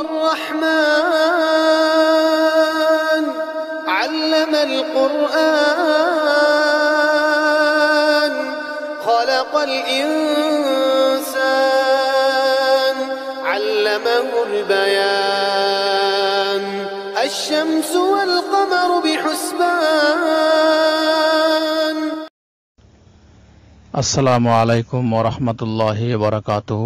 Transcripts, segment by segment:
الرحمن علم القرآن خلق الإنسان علمه البيان الشمس والقمر بحسبان السلام عليكم ورحمة الله وبركاته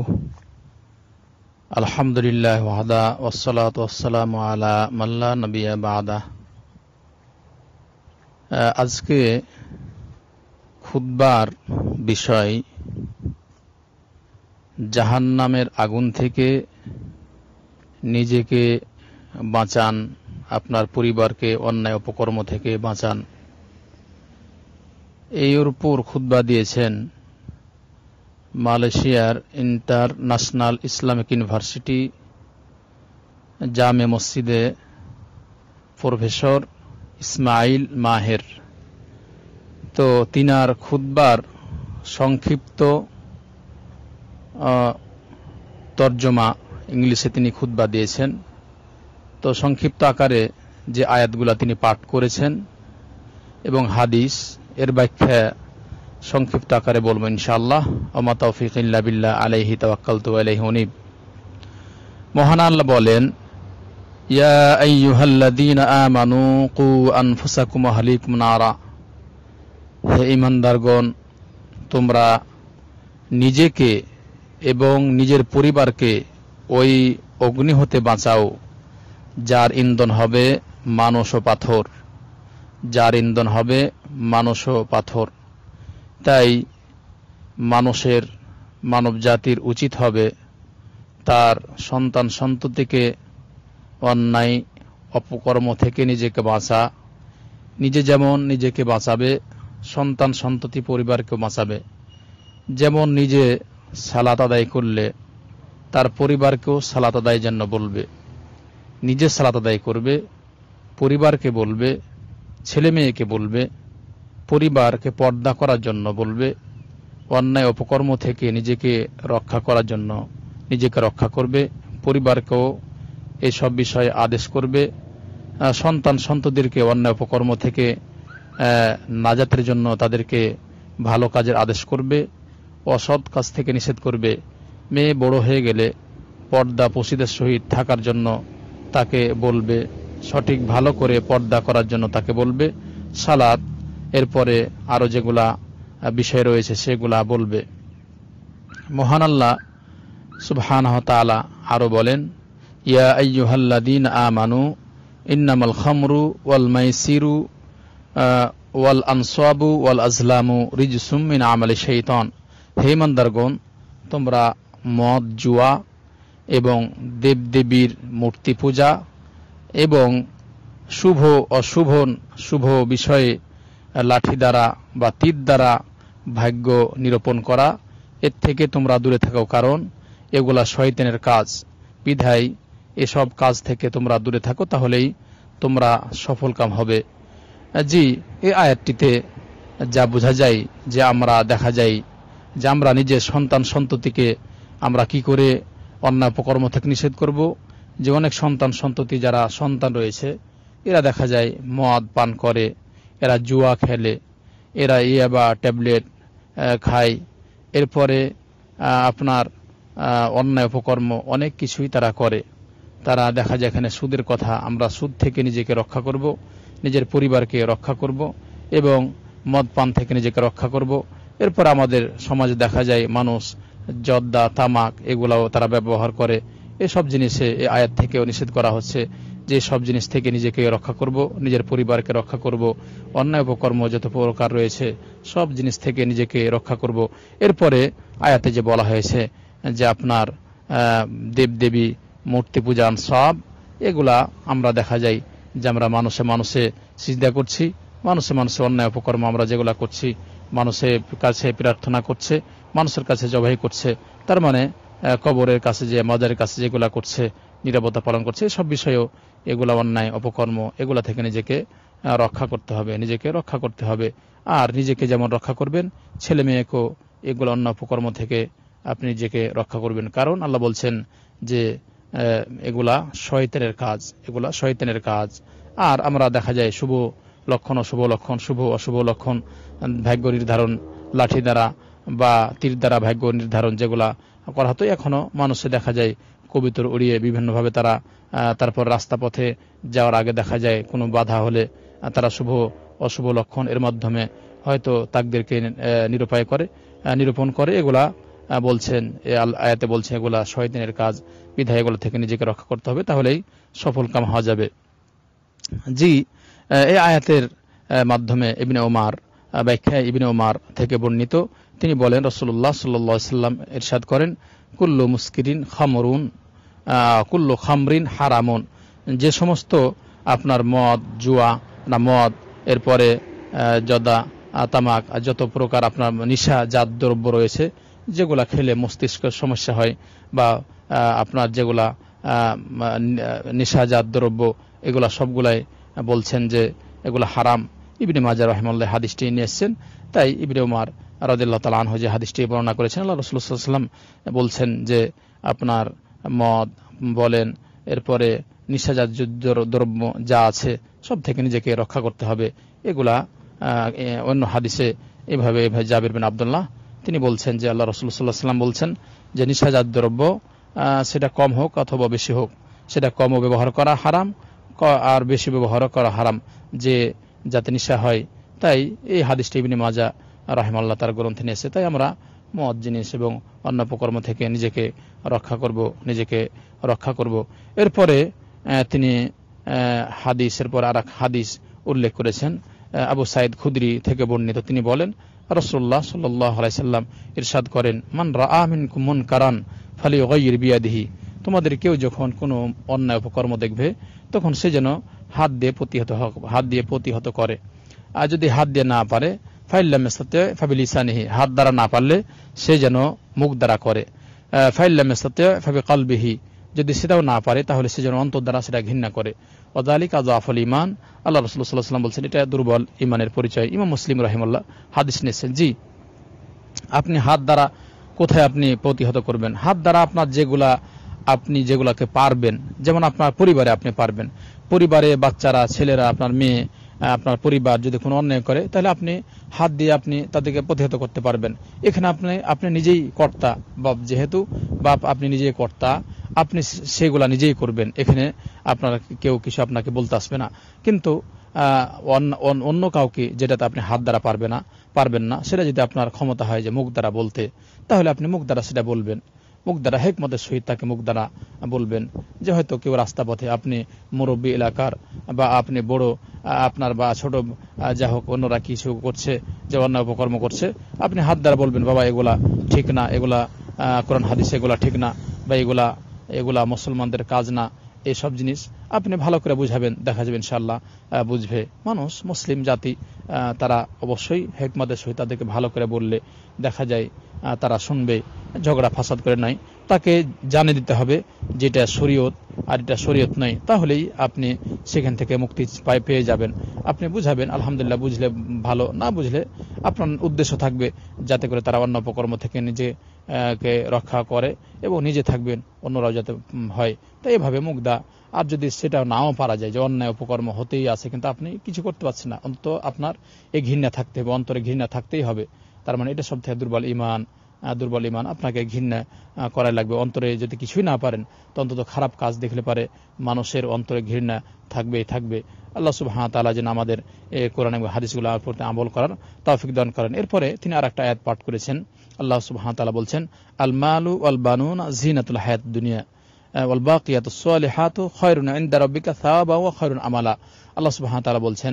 আলহামদুলিল্লাহ ওয়াহদা ওসলাত ওসালাম আলা মাল্লা নবিয়া বাদা আজকে খুদ্বার বিষয় জাহান্নামের আগুন থেকে নিজেকে বাঁচান আপনার পরিবারকে অন্যায় অপকর্ম থেকে বাঁচান এই উপর খুদ্া দিয়েছেন মালয়েশিয়ার ইন্টারন্যাশনাল ইসলামিক ইউনিভার্সিটি জামে মসজিদে প্রফেসর ইসমাইল মাহের তো তিনার খুদ্বার সংক্ষিপ্ত তর্জমা ইংলিশে তিনি খুদ্বা দিয়েছেন তো সংক্ষিপ্ত আকারে যে আয়াতগুলা তিনি পাঠ করেছেন এবং হাদিস এর ব্যাখ্যা সংক্ষিপ্ত আকারে বলব ইনশাআল্লাহ অমা তৌফিক ইল্লা বিল্লাহ আলাইহি তাওয়াক্কাল তু আলাইহি উনিব মহান আল্লাহ বলেন ইয়া আইয়ুহাল্লাযীনা আমানু কু আনফুসাকুম ওয়া আহলিকুম নারা হে ইমানদারগণ তোমরা নিজেকে এবং নিজের পরিবারকে ওই অগ্নি হতে বাঁচাও যার ইন্ধন হবে মানুষ ও পাথর যার ইন্ধন হবে মানুষ ও পাথর তাই মানুষের মানব জাতির উচিত হবে তার সন্তান সন্ততিকে অন্যায় অপকর্ম থেকে নিজেকে বাঁচা নিজে যেমন নিজেকে বাঁচাবে সন্তান সন্ততি পরিবারকে বাঁচাবে যেমন নিজে সালাত আদায় করলে তার পরিবারকেও সালাত আদায় জন্য বলবে নিজে সালাত আদায় করবে পরিবারকে বলবে ছেলে মেয়েকে বলবে পরিবারকে পর্দা করার জন্য বলবে অন্যায় অপকর্ম থেকে নিজেকে রক্ষা করার জন্য নিজেকে রক্ষা করবে পরিবারকেও এসব বিষয়ে আদেশ করবে সন্তান সন্ততিদেরকে অন্যায় অপকর্ম থেকে নাজাতের জন্য তাদেরকে ভালো কাজের আদেশ করবে অসৎ কাজ থেকে নিষেধ করবে মেয়ে বড় হয়ে গেলে পর্দা পশিদের সহিত থাকার জন্য তাকে বলবে সঠিক ভালো করে পর্দা করার জন্য তাকে বলবে সালাদ এরপরে আরও যেগুলা বিষয় রয়েছে সেগুলা বলবে মহান আল্লাহ সুবহান হতালা আরও বলেন ইয়া আইয়ুহাল্লাদিন আমানু ইন্নামাল খমরু ওয়াল মাইসিরু ওয়াল আনসাবু ওয়াল আজলামু রিজসুম মিন আমলে শৈতন হে মন্দারগণ তোমরা মদ জুয়া এবং দেবদেবীর মূর্তি পূজা এবং শুভ অশুভ শুভ বিষয়ে লাঠি দ্বারা বা তীর দ্বারা ভাগ্য নিরূপণ করা এর থেকে তোমরা দূরে থাকো কারণ এগুলা শয়তানের কাজ বিধাই এসব কাজ থেকে তোমরা দূরে থাকো তাহলেই তোমরা সফলকাম হবে জি এই আয়াতটিতে যা বোঝা যায় যে আমরা দেখা যায় যে আমরা নিজের সন্তান সন্ততিকে আমরা কি করে অন্যায় অপকর্ম থেকে নিষেধ করব যে অনেক সন্তান সন্ততি যারা সন্তান রয়েছে এরা দেখা যায় মদ পান করে এরা জুয়া খেলে এরা ইয়াবা বা ট্যাবলেট খায় এরপরে আপনার অন্যায় উপকর্ম অনেক কিছুই তারা করে তারা দেখা যায় এখানে সুদের কথা আমরা সুদ থেকে নিজেকে রক্ষা করব নিজের পরিবারকে রক্ষা করব এবং মদ পান থেকে নিজেকে রক্ষা করব এরপর আমাদের সমাজে দেখা যায় মানুষ জর্দা তামাক এগুলাও তারা ব্যবহার করে এসব জিনিসে এই আয়াত থেকেও নিষেধ করা হচ্ছে যে সব জিনিস থেকে নিজেকে রক্ষা করব নিজের পরিবারকে রক্ষা করব অন্যায় উপকর্ম যত প্রকার রয়েছে সব জিনিস থেকে নিজেকে রক্ষা করব এরপরে আয়াতে যে বলা হয়েছে যে আপনার দেবদেবী মূর্তি পূজান সব এগুলা আমরা দেখা যায় যে আমরা মানুষে মানুষে চিন্তা করছি মানুষে মানুষে অন্যায় উপকর্ম আমরা যেগুলা করছি মানুষের কাছে প্রার্থনা করছে মানুষের কাছে জবাই করছে তার মানে কবরের কাছে যে মাজারের কাছে যেগুলা করছে নিরাপত্তা পালন করছে সব বিষয়েও এগুলা অন্যায় অপকর্ম এগুলা থেকে নিজেকে রক্ষা করতে হবে নিজেকে রক্ষা করতে হবে আর নিজেকে যেমন রক্ষা করবেন ছেলে মেয়েকেও এগুলো অন্য অপকর্ম থেকে আপনি নিজেকে রক্ষা করবেন কারণ আল্লাহ বলছেন যে এগুলা শয়তানের কাজ এগুলা শয়তানের কাজ আর আমরা দেখা যায় শুভ লক্ষণ অশুভ লক্ষণ শুভ অশুভ লক্ষণ ভাগ্য নির্ধারণ লাঠি দ্বারা বা তীর দ্বারা ভাগ্য নির্ধারণ যেগুলা করা হতো এখনো মানুষে দেখা যায় কবিতর উড়িয়ে বিভিন্নভাবে তারা তারপর রাস্তা পথে যাওয়ার আগে দেখা যায় কোনো বাধা হলে তারা শুভ অশুভ লক্ষণ এর মাধ্যমে হয়তো তাকদেরকে নিরূপায় করে নিরূপণ করে এগুলা বলছেন আয়াতে বলছেন এগুলা শয়দিনের কাজ বিধায় এগুলো থেকে নিজেকে রক্ষা করতে হবে তাহলেই সফল কাম হওয়া যাবে জি এই আয়াতের মাধ্যমে ইবিনে ওমার ব্যাখ্যা ইবিনে ওমার থেকে বর্ণিত তিনি বলেন রসুল্লাহ সাল্লাম এরশাদ করেন কুল্লু মুস্কিরিন খামরুন কুল্লু খামরিন হারামুন যে সমস্ত আপনার মদ জুয়া না মদ এরপরে যদা তামাক যত প্রকার আপনার নিশা জাত দ্রব্য রয়েছে যেগুলা খেলে মস্তিষ্কের সমস্যা হয় বা আপনার যেগুলা নিশাজাত দ্রব্য এগুলা সবগুলাই বলছেন যে এগুলা হারাম ইবনে মাজার রহমাল্লাহ হাদিসটি নিয়ে এসছেন তাই ইবনে উমার রাজিল্লা তালা আনহ যে হাদিসটি বর্ণনা করেছেন আল্লাহ রসুল্লাহাম বলছেন যে আপনার মদ বলেন এরপরে নিশাজাত দ্রব্য যা আছে সব থেকে নিজেকে রক্ষা করতে হবে এগুলা অন্য হাদিসে এভাবে এভাবে জাবির বিন আবদুল্লাহ তিনি বলছেন যে আল্লাহ রসুল্লাহাম বলছেন যে নিশাজাত দ্রব্য সেটা কম হোক অথবা বেশি হোক সেটা কমও ব্যবহার করা হারাম আর বেশি ব্যবহার করা হারাম যে যাতে নিশা হয় তাই এই হাদিসটি ইবনে মাজা রাহেমাল্লাহ তার গ্রন্থে নিয়েছে তাই আমরা মদ জিনিস এবং অন্য উপকর্ম থেকে নিজেকে রক্ষা করব নিজেকে রক্ষা করব এরপরে তিনি হাদিসের পর আর হাদিস উল্লেখ করেছেন আবু সাইদ খুদ্রি থেকে বর্ণিত তিনি বলেন রসুল্লাহ সাল্লাই সাল্লাম ইরশাদ করেন মান রা আমিন কুমন কারান ফালি ওগাইর বিয়াদিহি তোমাদের কেউ যখন কোনো অন্যায় উপকর্ম দেখবে তখন সে যেন হাত দিয়ে প্রতিহত হাত দিয়ে প্রতিহত করে আর যদি হাত দিয়ে না পারে ফাইল্লাম ইস্তাতে ফাবিলিসানিহি হাত দ্বারা না পারলে সে যেন মুখ দ্বারা করে ফাইল্লাম ইস্তাতে ফাবি কালবিহি যদি সেটাও না পারে তাহলে সে যেন অন্তর দ্বারা সেটা ঘৃণা করে অদালি কাজা আফল ইমান আল্লাহ রসুল সাল্লাহাম বলছেন এটা দুর্বল ইমানের পরিচয় ইমাম মুসলিম রাহিমাল্লাহ হাদিস নিয়েছেন জি আপনি হাত দ্বারা কোথায় আপনি প্রতিহত করবেন হাত দ্বারা আপনার যেগুলা আপনি যেগুলাকে পারবেন যেমন আপনার পরিবারে আপনি পারবেন পরিবারে বাচ্চারা ছেলেরা আপনার মেয়ে আপনার পরিবার যদি কোনো অন্যায় করে তাহলে আপনি হাত দিয়ে আপনি তাদেরকে প্রতিহত করতে পারবেন এখানে আপনি আপনি নিজেই কর্তা বাপ যেহেতু বাপ আপনি নিজেই কর্তা আপনি সেগুলা নিজেই করবেন এখানে আপনার কেউ কিছু আপনাকে বলতে আসবে না কিন্তু অন্য কাউকে যেটাতে আপনি হাত দ্বারা পারবে না পারবেন না সেটা যদি আপনার ক্ষমতা হয় যে মুখ দ্বারা বলতে তাহলে আপনি মুখ দ্বারা সেটা বলবেন মুখ দ্বারা হেকমতের সহিত তাকে মুখ দ্বারা বলবেন যে হয়তো কেউ রাস্তা পথে আপনি মুরব্বী এলাকার বা আপনি বড় আপনার বা ছোট যা হোক অন্যরা কিছু করছে যে অন্য উপকর্ম করছে আপনি হাত দ্বারা বলবেন বাবা এগুলা ঠিক না এগুলা কোরআন হাদিস এগুলা ঠিক না বা এগুলা এগুলা মুসলমানদের কাজ না এসব জিনিস আপনি ভালো করে বুঝাবেন দেখা যাবেন ইনশাল্লাহ বুঝবে মানুষ মুসলিম জাতি তারা অবশ্যই হেকমাদের সহিত তাদেরকে ভালো করে বললে দেখা যায় তারা শুনবে ঝগড়া ফাসাদ করে নাই তাকে জানে দিতে হবে যেটা শরীয়ত আর এটা শরীয়ত নাই তাহলেই আপনি সেখান থেকে মুক্তি পায় পেয়ে যাবেন আপনি বুঝাবেন আলহামদুলিল্লাহ বুঝলে ভালো না বুঝলে আপনার উদ্দেশ্য থাকবে যাতে করে তারা অন্য অপকর্ম থেকে নিজে কে রক্ষা করে এবং নিজে থাকবেন অন্যরাও যাতে হয় তাই এভাবে মুগ্ধা আর যদি সেটা নাও পারা যায় যে অন্যায় উপকর্ম হতেই আছে কিন্তু আপনি কিছু করতে পারছেন না অন্তত আপনার এই ঘৃণা থাকতে হবে অন্তরে ঘৃণা থাকতেই হবে তার মানে এটা সব থেকে দুর্বল ইমান দুর্বল ইমান আপনাকে ঘৃণা করাই লাগবে অন্তরে যদি কিছুই না পারেন তো অন্তত খারাপ কাজ দেখলে পারে মানুষের অন্তরে ঘৃণা থাকবেই থাকবে আল্লাহ সুবাহ তালা যেন আমাদের কোরআন এবং হাদিসগুলো প্রতি আমল করার তৌফিক দান করেন এরপরে তিনি আর একটা আয়াত পাঠ করেছেন আল্লাহ সুবাহ তালা বলছেন আলমালু আল বানুন জিনাতুল হায়াত দুনিয়া আমালা আল্লাহ সুবাহ বলছেন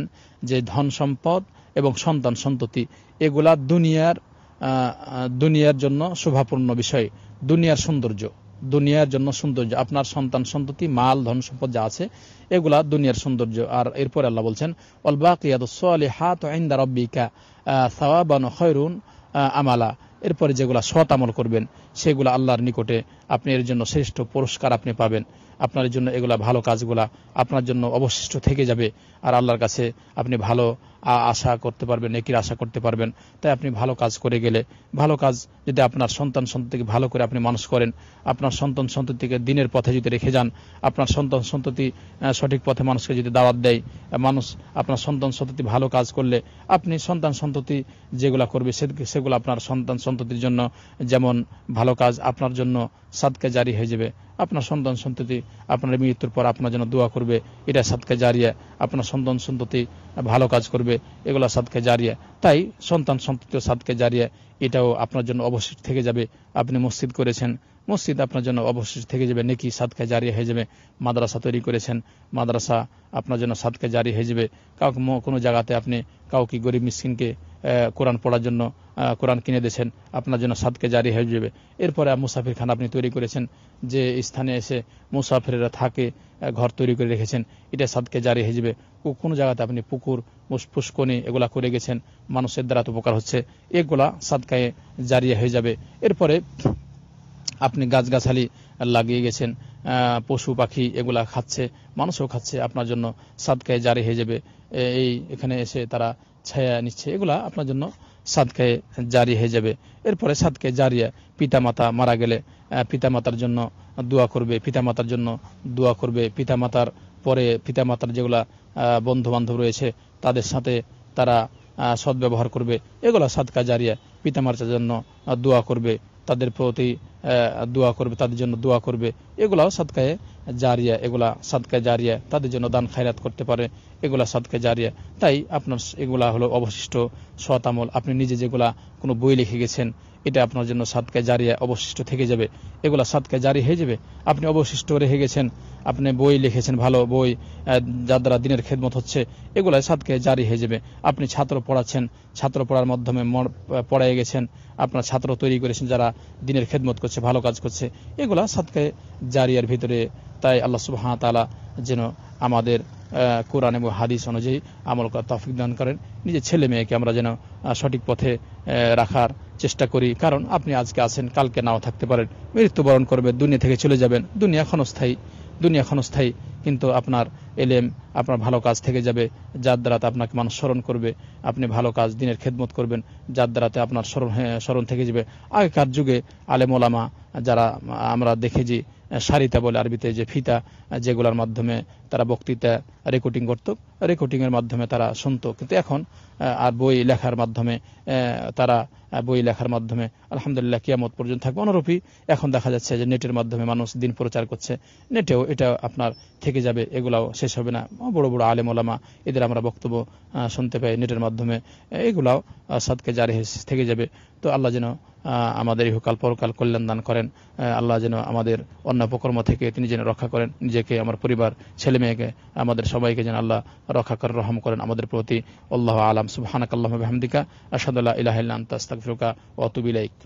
যে ধন সম্পদ এবং সন্তান সন্ততি এগুলা দুনিয়ার দুনিয়ার জন্য শোভাপূর্ণ বিষয় দুনিয়ার সৌন্দর্য দুনিয়ার জন্য সৌন্দর্য আপনার সন্তান সন্ততি মাল ধন সম্পদ যা আছে এগুলা দুনিয়ার সৌন্দর্য আর এরপর আল্লাহ বলছেন অলবাকিয়াত হাত আইন্দা রব্বিকা সাবান খয়রুন আমালা এরপরে যেগুলো সৎ আমল করবেন সেগুলো আল্লাহর নিকটে আপনি এর জন্য শ্রেষ্ঠ পুরস্কার আপনি পাবেন আপনার জন্য এগুলা ভালো কাজগুলা আপনার জন্য অবশিষ্ট থেকে যাবে আর আল্লাহর কাছে আপনি ভালো আশা করতে পারবেন নেকির আশা করতে পারবেন তাই আপনি ভালো কাজ করে গেলে ভালো কাজ যদি আপনার সন্তান সন্ততিকে ভালো করে আপনি মানুষ করেন আপনার সন্তান সন্ততিকে দিনের পথে যদি রেখে যান আপনার সন্তান সন্ততি সঠিক পথে মানুষকে যদি দাওয়াত দেয় মানুষ আপনার সন্তান সন্ততি ভালো কাজ করলে আপনি সন্তান সন্ততি যেগুলা করবে সেগুলো আপনার সন্তান সন্ততির জন্য যেমন ভালো কাজ আপনার জন্য সাদকে জারি হয়ে যাবে আপনার সন্তান সন্ততি আপনার মৃত্যুর পর আপনার জন্য দোয়া করবে এটা সাতকে জারিয়া আপনার সন্তান সন্ততি ভালো কাজ করবে এগুলো সাতকে জারিয়া তাই সন্তান সন্ততিও সাতকে জারিয়া এটাও আপনার জন্য অবশিষ্ট থেকে যাবে আপনি মসজিদ করেছেন মসজিদ আপনার জন্য অবশিষ্ট থেকে যাবে নেকি সাতকে জারিয়া হয়ে যাবে মাদ্রাসা তৈরি করেছেন মাদ্রাসা আপনার জন্য সাতকে জারি হয়ে যাবে কাউকে কোনো জায়গাতে আপনি কাউকে গরিব মিসকিনকে কোরআন পড়ার জন্য কোরআন কিনে দিয়েছেন আপনার জন্য সাদকে জারি হয়ে যাবে এরপরে মুসাফির খান আপনি তৈরি করেছেন যে স্থানে এসে মুসাফিরেরা থাকে ঘর তৈরি করে রেখেছেন এটা সাদকে জারি হিসেবে কোনো জায়গাতে আপনি পুকুর পুষ্কনি এগুলা করে গেছেন মানুষের দ্বারা উপকার হচ্ছে এগুলা সাদকায়ে জারিয়া হয়ে যাবে এরপরে আপনি গাছগাছালি লাগিয়ে গেছেন পশু পাখি এগুলা খাচ্ছে মানুষও খাচ্ছে আপনার জন্য সাদকায়ে জারি হয়ে যাবে এই এখানে এসে তারা ছায়া নিচ্ছে এগুলা আপনার জন্য সাদকায়ে জারি হয়ে যাবে এরপরে সাদকায়ে জারিয়া মাতা মারা গেলে পিতামাতার জন্য দোয়া করবে পিতামাতার জন্য দোয়া করবে পিতামাতার পরে পিতামাতার যেগুলা বন্ধু বান্ধব রয়েছে তাদের সাথে তারা সদ্ব্যবহার করবে এগুলা সাদকা জারিয়া পিতামাতার জন্য দোয়া করবে তাদের প্রতি দোয়া করবে তাদের জন্য দোয়া করবে এগুলাও সাদকায় জারিয়া এগুলা সাদকায় জারিয়া তাদের জন্য দান খায়রাত করতে পারে এগুলা সাদকায় জারিয়া তাই আপনার এগুলা হলো অবশিষ্ট সতামল আপনি নিজে যেগুলা কোনো বই লিখে গেছেন এটা আপনার জন্য সাদকায় জারিয়া অবশিষ্ট থেকে যাবে এগুলা সাদকায় জারি হয়ে যাবে আপনি অবশিষ্ট রেখে গেছেন আপনি বই লিখেছেন ভালো বই যার দ্বারা দিনের খেদমত হচ্ছে এগুলাই সাদকে জারি হয়ে যাবে আপনি ছাত্র পড়াচ্ছেন ছাত্র পড়ার মাধ্যমে পড়ায় গেছেন আপনার ছাত্র তৈরি করেছেন যারা দিনের খেদমত করছে করছে ভালো কাজ করছে এগুলা সাদকে জারিয়ার ভিতরে তাই আল্লাহ সুবাহ তালা যেন আমাদের কোরআন এবং হাদিস অনুযায়ী আমল করা তফিক দান করেন নিজের ছেলে মেয়েকে আমরা যেন সঠিক পথে রাখার চেষ্টা করি কারণ আপনি আজকে আছেন কালকে নাও থাকতে পারেন মৃত্যুবরণ করবে দুনিয়া থেকে চলে যাবেন দুনিয়া ক্ষণস্থায়ী দুনিয়া ক্ষণস্থায়ী কিন্তু আপনার এলেম আপনার ভালো কাজ থেকে যাবে যার দ্বারাতে আপনাকে মানুষ স্মরণ করবে আপনি ভালো কাজ দিনের খেদমত করবেন যার দ্বারাতে আপনার স্মরণ হ্যাঁ, স্মরণ থেকে যাবে আগেকার যুগে আলেম ওলামা যারা আমরা দেখেছি সারিতা বলে আরবিতে যে ফিতা যেগুলোর মাধ্যমে তারা বক্তৃতা রেকর্ডিং করত রেকর্ডিংয়ের মাধ্যমে তারা শুনত কিন্তু এখন আর বই লেখার মাধ্যমে তারা বই লেখার মাধ্যমে আলহামদুলিল্লাহ কিয়ামত পর্যন্ত থাকবে অনুরূপই এখন দেখা যাচ্ছে যে নেটের মাধ্যমে মানুষ দিন প্রচার করছে নেটেও এটা আপনার থেকে যাবে এগুলাও শেষ হবে না বড় বড় আলেম ওলামা এদের আমরা বক্তব্য শুনতে পাই নেটের মাধ্যমে এগুলাও সাদকে জারি থেকে যাবে তো আল্লাহ যেন আমাদের ইহকাল পরকাল কল্যাণ দান করেন আল্লাহ যেন আমাদের অন্য প্রকর্ম থেকে তিনি যেন রক্ষা করেন নিজেকে আমার পরিবার ছেলে মেয়েকে আমাদের সবাইকে যেন আল্লাহ রক্ষা করেন রহম করেন আমাদের প্রতি আল্লাহ আলাম সুবাহানাক আল্লাহ হামদিকা আসাদুল্লাহ ইলাহ আস্তাগফিরুকা ওয়া আতুবু